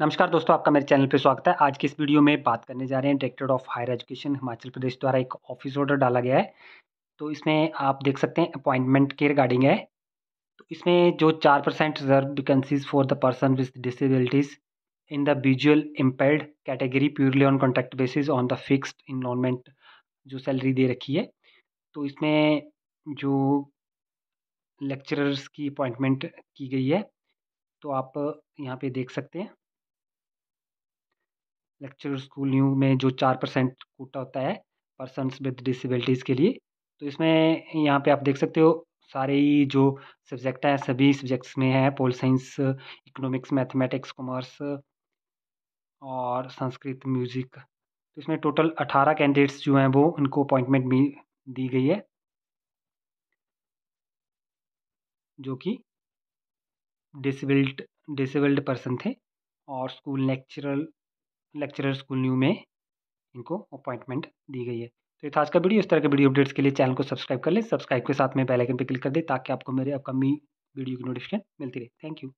नमस्कार दोस्तों आपका मेरे चैनल पर स्वागत है आज की इस वीडियो में बात करने जा रहे हैं director of higher education Himachal Pradesh द्वारा एक ऑफिस ऑर्डर डाला गया है तो इसमें आप देख सकते हैं अपॉइंटमेंट के रिगार्डिंग है तो इसमें जो चार percent reserve vacancies for the person with disabilities in the visual impaired category purely on contract basis on the fixed emolument जो सैलरी दे रखी है तो इसमें जो लेक्चरर्स की अपॉइंटमेंट की गई है तो आप यहाँ पे देख सकते हैं लेक्चर स्कूल न्यू में जो चार परसेंट कोटा होता है पर्सनस विद डिसबिलिटीज़ के लिए तो इसमें यहाँ पे आप देख सकते हो सारे ही जो सब्जेक्ट हैं सभी सब्जेक्ट्स में है pol science economics mathematics commerce और संस्कृत म्यूज़िक तो इसमें टोटल अठारह कैंडिडेट्स जो हैं वो उनको अपॉइंटमेंट दी गई है जो कि डिसबल्ड डिसबल्ड पर्सन थे और school lecturer lecturer school new में इनको अपॉइंटमेंट दी गई है तो ये था आज का वीडियो इस तरह के वीडियो अपडेट्स के लिए चैनल को सब्सक्राइब कर लें सब्सक्राइब के साथ में बेल आइकन पर क्लिक कर दें ताकि आपको मेरे अपकमिंग वीडियो की नोटिफिकेशन मिलती रहे थैंक यू